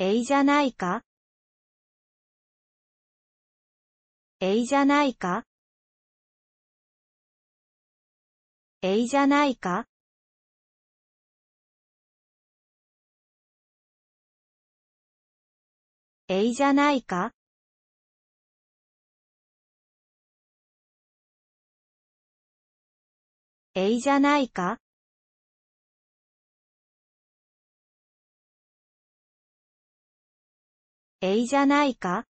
えいじゃないかえいじゃないかえいじゃないかえいじゃないかえいじゃないかえいじゃないか